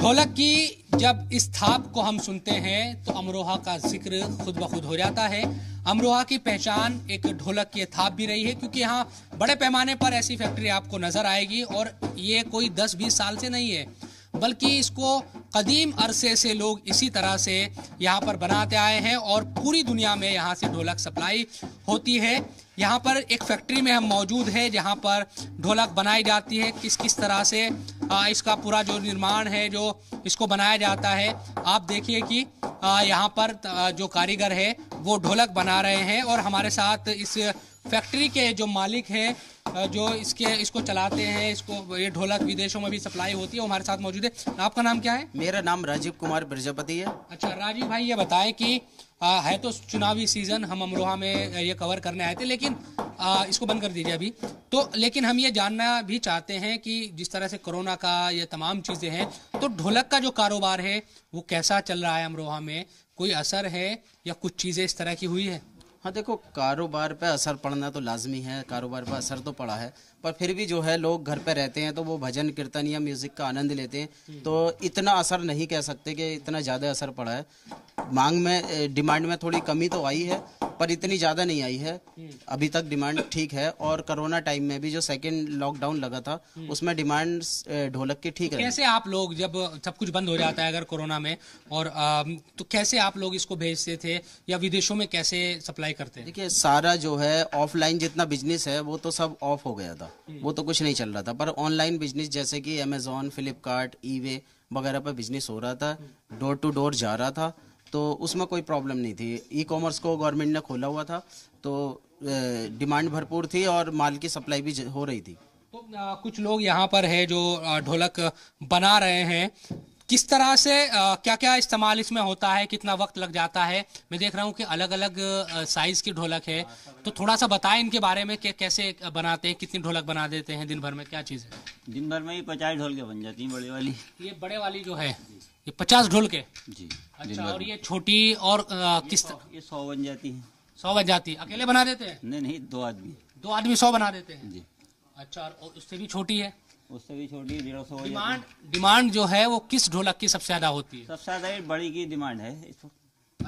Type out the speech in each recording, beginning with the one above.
ढोलक की जब इस थाप को हम सुनते हैं तो अमरोहा का जिक्र खुद ब खुद हो जाता है अमरोहा की पहचान एक ढोलक की थाप भी रही है क्योंकि यहाँ बड़े पैमाने पर ऐसी फैक्ट्री आपको नजर आएगी और ये कोई 10-20 साल से नहीं है बल्कि इसको कदीम अरसे से लोग इसी तरह से यहाँ पर बनाते आए हैं और पूरी दुनिया में यहाँ से ढोलक सप्लाई होती है यहाँ पर एक फैक्ट्री में हम मौजूद है जहाँ पर ढोलक बनाई जाती है किस किस तरह से आ, इसका पूरा जो निर्माण है जो इसको बनाया जाता है आप देखिए कि यहाँ पर जो कारीगर है वो ढोलक बना रहे हैं और हमारे साथ इस फैक्ट्री के जो मालिक हैं जो इसके इसको चलाते हैं इसको ये ढोलक विदेशों में भी सप्लाई होती है हमारे साथ मौजूद है आपका नाम क्या है मेरा नाम राजीव कुमार प्रजापति है अच्छा राजीव भाई ये बताएं कि आ, है तो चुनावी सीजन हम अमरोहा में ये कवर करने आए थे लेकिन आ, इसको बंद कर दीजिए अभी तो लेकिन हम ये जानना भी चाहते हैं कि जिस तरह से कोरोना का ये तमाम चीज़ें हैं तो ढोलक का जो कारोबार है वो कैसा चल रहा है अमरोहा में कोई असर है या कुछ चीज़ें इस तरह की हुई है हाँ देखो कारोबार पे असर पड़ना तो लाजमी है कारोबार पे असर तो पड़ा है पर फिर भी जो है लोग घर पे रहते हैं तो वो भजन कीर्तन या म्यूज़िक का आनंद लेते हैं तो इतना असर नहीं कह सकते कि इतना ज़्यादा असर पड़ा है मांग में डिमांड में थोड़ी कमी तो आई है पर इतनी ज़्यादा नहीं आई है हम्म। अभी तक डिमांड ठीक है और कोरोना टाइम में भी जो सेकेंड लॉकडाउन लगा था हम्म। उसमें डिमांड ढोलक की ठीक तो है कैसे आप लोग जब सब कुछ बंद हो जाता है अगर कोरोना में और तो कैसे आप लोग इसको भेजते थे या विदेशों में कैसे सप्लाई करते हैं देखिए सारा जो है ऑफलाइन जितना बिजनेस है वो तो सब ऑफ हो गया था हम्म। वो तो कुछ नहीं चल रहा था पर ऑनलाइन बिजनेस जैसे कि अमेजोन फ्लिपकार्ट ई वगैरह पर बिजनेस हो रहा था डोर टू डोर जा रहा था तो उसमें कोई प्रॉब्लम नहीं थी ई कॉमर्स को गवर्नमेंट ने खोला हुआ था तो डिमांड भरपूर थी और माल की सप्लाई भी हो रही थी तो आ, कुछ लोग यहाँ पर है जो ढोलक बना रहे हैं किस तरह से आ, क्या क्या इस्तेमाल इसमें होता है कितना वक्त लग जाता है मैं देख रहा हूँ कि अलग अलग साइज की ढोलक है तो थोड़ा सा बताएं इनके बारे में कि कैसे बनाते हैं कितनी ढोलक बना देते हैं दिन भर में क्या चीज़ है दिन भर में ही पचास ढोलकें बन जाती हैं बड़े वाली ये बड़े वाली जो है ये पचास ढोल के जी अच्छा और ये छोटी और आ, किस तरह ये सौ बन जाती है सौ बन जाती है अकेले बना देते हैं नहीं नहीं दो आदमी दो आदमी सौ बना देते हैं जी अच्छा और उससे भी छोटी है उससे भी छोटी डेढ़ सौ डिमांड डिमांड जो है वो किस ढोलक की सबसे ज्यादा होती है सबसे ज्यादा बड़ी की डिमांड है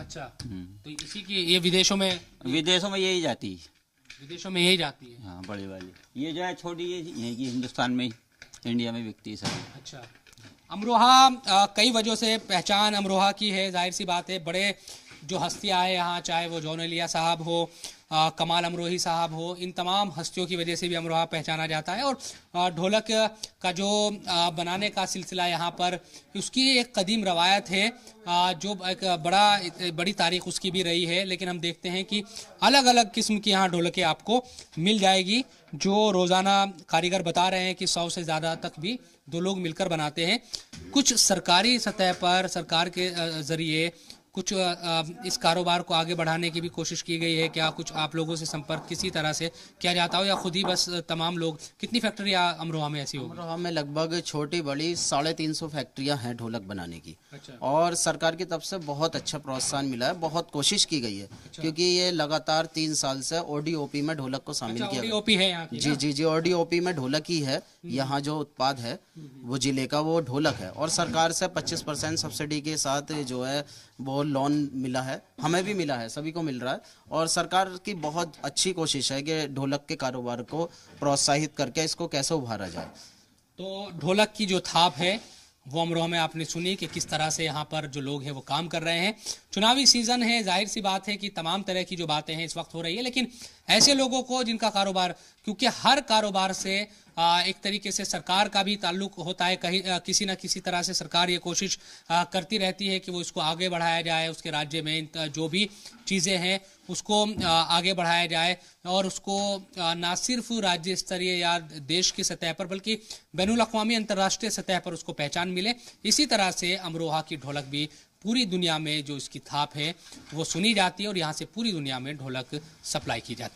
अच्छा हम्म। तो इसी की ये विदेशों में विदेशों में यही जाती है विदेशों में यही जाती है हाँ बड़ी वाली ये जो है छोटी ये यही की हिंदुस्तान में ही इंडिया में बिकती है अच्छा अमरोहा कई वजहों से पहचान अमरोहा की है जाहिर सी बात है बड़े जो हस्तियाँ आए यहाँ चाहे वो जॉन एलिया साहब हो आ, कमाल अमरोही साहब हो इन तमाम हस्तियों की वजह से भी अमरोहा पहचाना जाता है और ढोलक का जो आ, बनाने का सिलसिला यहाँ पर उसकी एक कदीम रवायत है आ, जो एक बड़ा बड़ी तारीख उसकी भी रही है लेकिन हम देखते हैं कि अलग अलग किस्म की यहाँ ढोलकें आपको मिल जाएगी जो रोज़ाना कारीगर बता रहे हैं कि सौ से ज़्यादा तक भी दो लोग मिलकर बनाते हैं कुछ सरकारी सतह पर सरकार के ज़रिए कुछ इस कारोबार को आगे बढ़ाने की भी कोशिश की गई है क्या कुछ आप लोगों से संपर्क किसी तरह से किया जाता हो या खुद ही बस तमाम लोग कितनी फैक्ट्रिया अमरोहा में ऐसी होगी अमरोहा में लगभग छोटी बड़ी साढ़े तीन सौ फैक्ट्रियाँ हैं ढोलक बनाने की अच्छा। और सरकार की तरफ से बहुत अच्छा प्रोत्साहन मिला है बहुत कोशिश की गई है अच्छा। क्योंकि ये लगातार तीन साल से ओडीओपी में ढोलक को शामिल अच्छा, किया ओडीओपी है जी जी जी ओडीओपी में ढोलक ही है हम्म। यहाँ जो उत्पाद है हम्म, हम्म। वो जिले का वो ढोलक है और सरकार से पच्चीस परसेंट सब्सिडी के साथ जो है वो लोन मिला है हमें भी मिला है सभी को मिल रहा है और सरकार की बहुत अच्छी कोशिश है कि ढोलक के कारोबार को प्रोत्साहित करके इसको कैसे उभारा जाए तो ढोलक की जो थाप है वो अमरोह में आपने सुनी कि किस तरह से यहाँ पर जो लोग हैं वो काम कर रहे हैं चुनावी सीजन है जाहिर सी बात है कि तमाम तरह की जो बातें हैं इस वक्त हो रही है लेकिन ऐसे लोगों को जिनका कारोबार क्योंकि हर कारोबार से एक तरीके से सरकार का भी ताल्लुक होता है कहीं किसी ना किसी तरह से सरकार ये कोशिश करती रहती है कि वो इसको आगे बढ़ाया जाए उसके राज्य में जो भी चीज़ें हैं उसको आगे बढ़ाया जाए और उसको ना सिर्फ राज्य स्तरीय या देश की सतह पर बल्कि बैन अवी अंतर्राष्ट्रीय सतह पर उसको पहचान मिले इसी तरह से अमरोहा की ढोलक भी पूरी दुनिया में जो इसकी थाप है वो सुनी जाती है और यहाँ से पूरी दुनिया में ढोलक सप्लाई की जाती है